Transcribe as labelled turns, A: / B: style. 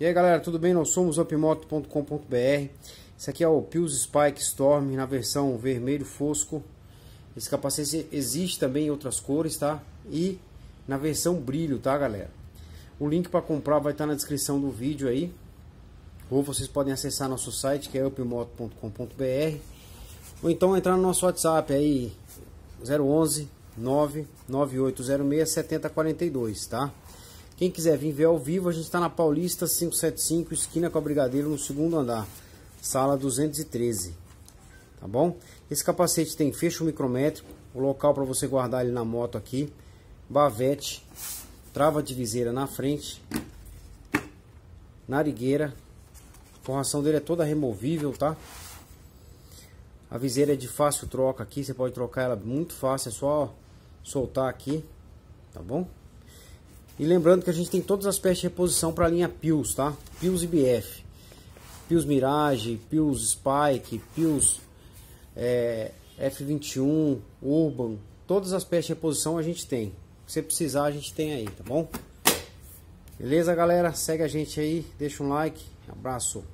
A: E aí galera, tudo bem? Nós somos upmoto.com.br Esse aqui é o Pius Spike Storm na versão vermelho fosco Esse capacete existe também em outras cores, tá? E na versão brilho, tá galera? O link para comprar vai estar tá na descrição do vídeo aí Ou vocês podem acessar nosso site que é upmoto.com.br Ou então entrar no nosso WhatsApp aí 011 99806 7042, tá? Quem quiser vir ver ao vivo, a gente está na Paulista 575, esquina com a Brigadeiro, no segundo andar, sala 213. Tá bom? Esse capacete tem fecho micrométrico, o local para você guardar ele na moto aqui, bavete, trava de viseira na frente, narigueira. A forração dele é toda removível, tá? A viseira é de fácil troca aqui, você pode trocar ela muito fácil, é só soltar aqui, tá bom? E lembrando que a gente tem todas as peças de reposição para a linha Pius, tá? Pius IBF BF. Mirage, Pius Spike, Pius é, F21, Urban. Todas as peças de reposição a gente tem. Se você precisar, a gente tem aí, tá bom? Beleza, galera? Segue a gente aí, deixa um like. Abraço.